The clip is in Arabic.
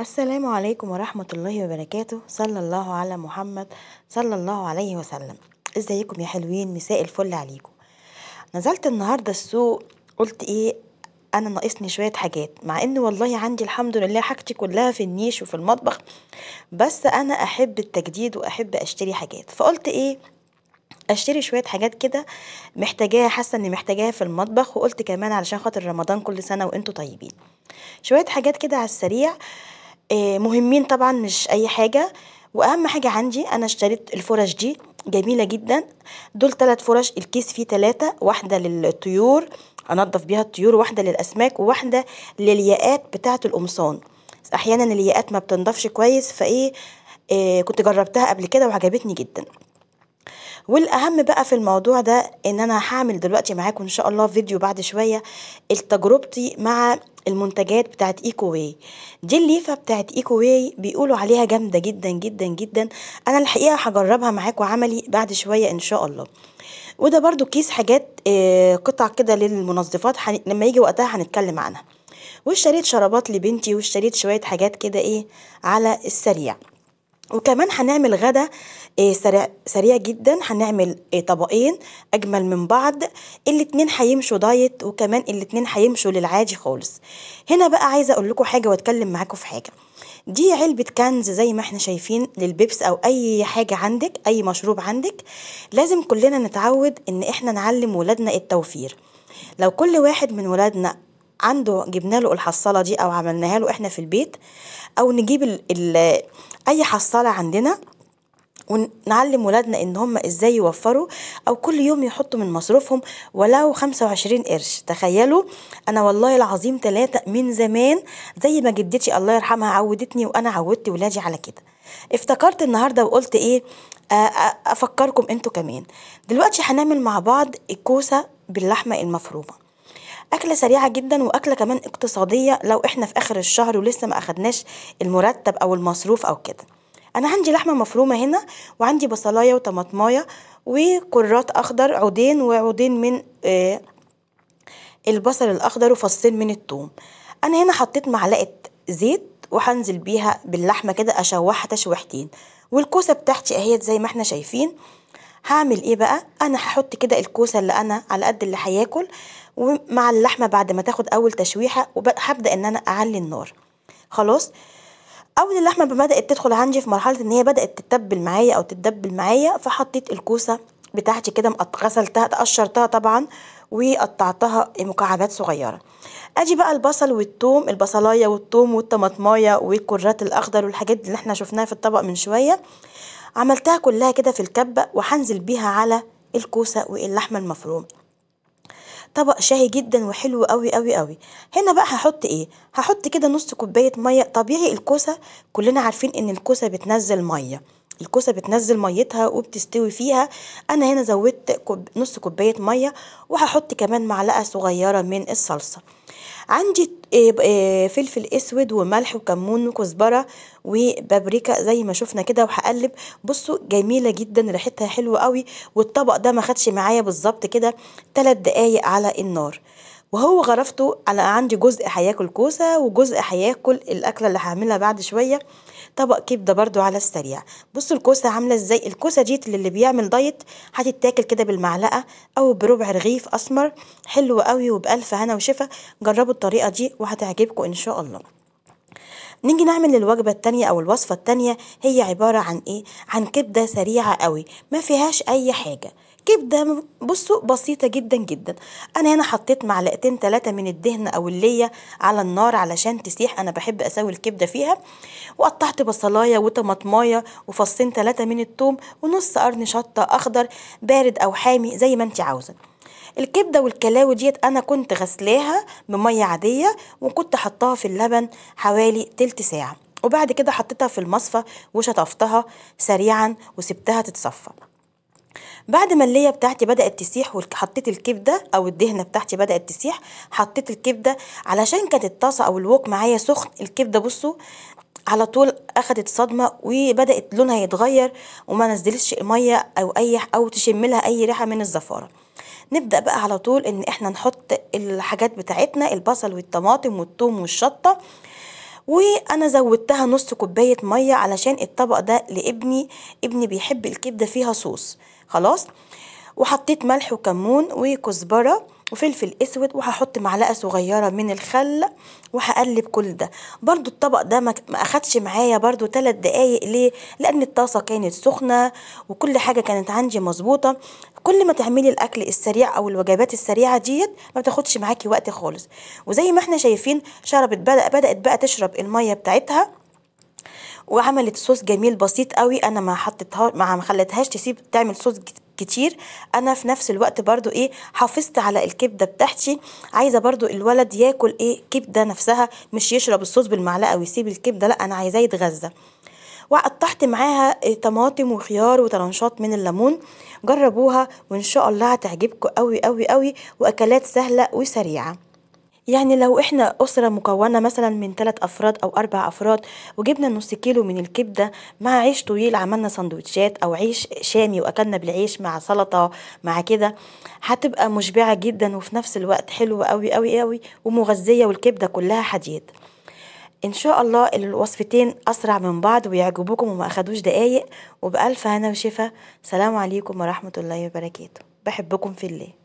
السلام عليكم ورحمة الله وبركاته صلى الله على محمد صلى الله عليه وسلم ازيكم يا حلوين مساء الفل عليكم نزلت النهاردة السوق قلت ايه انا ناقصني شوية حاجات مع ان والله عندي الحمد لله حاجتي كلها في النيش وفي المطبخ بس انا احب التجديد واحب اشتري حاجات فقلت ايه اشتري شويه حاجات كده محتاجاها حاسه اني محتاجاها في المطبخ وقلت كمان علشان خاطر رمضان كل سنه وانتوا طيبين شويه حاجات كده على السريع آه، مهمين طبعا مش اي حاجة واهم حاجة عندي انا اشتريت الفرش دي جميلة جدا دول تلات فرش الكيس فيه تلاتة واحدة للطيور انضف بيها الطيور واحدة للاسماك وواحدة للياقات بتاعة القمصان احيانا الياقات مبتنضفش كويس فايه ايه كنت جربتها قبل كده وعجبتني جدا والاهم بقى في الموضوع ده ان انا هعمل دلوقتي معاكم ان شاء الله فيديو بعد شوية تجربتي مع المنتجات بتاعت ايكو واي دي الليفه بتاعت ايكو واي بيقولوا عليها جامده جدا جدا جدا انا الحقيقه هجربها معاكم عملي بعد شويه ان شاء الله وده برضو كيس حاجات آه، قطع كده للمنظفات لما يجي وقتها هنتكلم عنها واشتريت شرابات لبنتي واشتريت شويه حاجات كده ايه على السريع وكمان هنعمل غدا آه، سريع, سريع جدا هنعمل آه، طبقين اجمل من بعض الاتنين هيمشوا دايت وكمان الاتنين هيمشوا للعادي خالص هنا بقى عايزه اقول لكم حاجه واتكلم معاكم في حاجه دي علبة كنز زي ما احنا شايفين للبيبس او اي حاجة عندك اي مشروب عندك لازم كلنا نتعود ان احنا نعلم ولادنا التوفير لو كل واحد من ولادنا عنده جبنا له الحصاله دي او عملناها له احنا في البيت او نجيب الـ الـ اي حصاله عندنا ونعلم ولادنا ان هم ازاي يوفروا او كل يوم يحطوا من مصروفهم ولو 25 قرش تخيلوا انا والله العظيم ثلاثة من زمان زي ما جدتي الله يرحمها عودتني وانا عودت ولادي على كده افتكرت النهارده وقلت ايه افكركم انتوا كمان دلوقتي هنعمل مع بعض الكوسه باللحمه المفرومه أكلة سريعة جدا وأكلة كمان اقتصادية لو احنا في آخر الشهر ولسه ما أخدناش المرتب أو المصروف أو كده أنا عندي لحمة مفرومة هنا وعندي بصلاية وطماطماية وكرات أخضر عودين وعودين من آه، البصل الأخضر وفصين من التوم أنا هنا حطيت معلقة زيت وهنزل بيها باللحمة كده أشوحها تشويحتين والكوسة بتاعتي أهيت زي ما احنا شايفين هعمل ايه بقى انا هحط كده الكوسه اللي انا على قد اللي هياكل ومع اللحمه بعد ما تاخد اول تشويحه وهبدا ان انا اعلي النار خلاص اول اللحمه بدات تدخل عندي في مرحله ان هي بدات تتبل معايا او تتدبل معايا فحطيت الكوسه بتاعتي كده غسلتها تقشرتها طبعا وقطعتها مكعبات صغيره اجي بقى البصل والثوم البصلايه والثوم والطماطمايه والكرات الاخضر والحاجات اللي احنا شفناها في الطبق من شويه عملتها كلها كده في الكبة وحنزل بيها على الكوسة واللحمة المفرومة طبق شاهي جدا وحلو قوي قوي قوي هنا بقى هحط ايه هحط كده نص كوبايه ميه طبيعي الكوسه كلنا عارفين ان الكوسه بتنزل ميه الكوسه بتنزل ميتها وبتستوي فيها انا هنا زودت كوب نص كوبايه ميه وهحط كمان معلقه صغيره من الصلصه عندي آه، آه، فلفل اسود وملح وكمون وكزبره وبابريكا زي ما شفنا كده وهقلب بصوا جميله جدا ريحتها حلوه قوي والطبق ده ما خدش معايا بالظبط كده 3 دقايق على النار وهو غرفته على عندي جزء هياكل كوسه وجزء هياكل الاكله اللي هعملها بعد شويه طبق كبده برده على السريع بصوا الكوسه عامله ازاي الكوسه دي للي بيعمل دايت هتتاكل كده بالمعلقه او بربع رغيف اسمر حلو قوي وبالف هنا وشفا جربوا الطريقه دي وهتعجبكم ان شاء الله نيجي نعمل الوجبة التانية أو الوصفة التانية هي عبارة عن إيه؟ عن كبدة سريعة قوي ما فيهاش أي حاجة كبده بصوا بسيطه جدا جدا انا هنا حطيت معلقتين ثلاثه من الدهن او الليه على النار علشان تسيح انا بحب اسوي الكبده فيها وقطعت بصلايه وطماطمايه وفصين ثلاثه من الثوم ونص قرن شطه اخضر بارد او حامي زي ما انت عاوزه الكبده والكلاوي ديت انا كنت غسلاها بميه عاديه وكنت حطاها في اللبن حوالي تلت ساعه وبعد كده حطيتها في المصفى وشطفتها سريعا وسبتها تتصفى بعد ما الليه بتاعتي بدات تسيح وحطيت الكبده او الدهنه بتاعتي بدات تسيح حطيت الكبده علشان كانت الطاسه او الوك معايا سخن الكبده بصوا على طول اخدت صدمه وبدات لونها يتغير وما نزلتش ميه او اي او تشم لها اي ريحه من الزفاره نبدا بقى على طول ان احنا نحط الحاجات بتاعتنا البصل والطماطم والثوم والشطه وانا زودتها نص كوبايه ميه علشان الطبق ده لابني ابني بيحب الكبده فيها صوص خلاص وحطيت ملح وكمون وكزبره وفلفل اسود وهحط معلقه صغيره من الخل وهقلب كل ده برضو الطبق ده ما اخدش معايا برضو ثلاث دقايق ليه لان الطاسه كانت سخنه وكل حاجه كانت عندي مظبوطه كل ما تعملي الاكل السريع او الوجبات السريعه ديت ما بتاخدش معاكي وقت خالص وزي ما احنا شايفين شربت بدأ بدات بقى تشرب الميه بتاعتها وعملت صوص جميل بسيط قوي انا ما حطيتها ما خليتهاش تسيب تعمل صوص كتير انا في نفس الوقت برضو ايه حافظت على الكبده بتاعتي عايزه برضو الولد ياكل ايه كبده نفسها مش يشرب الصوص بالمعلقه ويسيب الكبده لا انا عايزاه يتغذى وقطعت معاها طماطم وخيار وطرنشات من الليمون جربوها وان شاء الله هتعجبكم قوي قوي قوي واكلات سهله وسريعه يعني لو احنا اسره مكونه مثلا من ثلاث افراد او اربع افراد وجبنا نص كيلو من الكبده مع عيش طويل عملنا سندوتشات او عيش شامي واكلنا بالعيش مع سلطه مع كده هتبقى مشبعه جدا وفي نفس الوقت حلوه قوي قوي قوي ومغذيه والكبده كلها حديد ان شاء الله الوصفتين اسرع من بعض ويعجبوكم وما اخدوش دقايق وبالف هنا وشفا سلام عليكم ورحمه الله وبركاته بحبكم في الله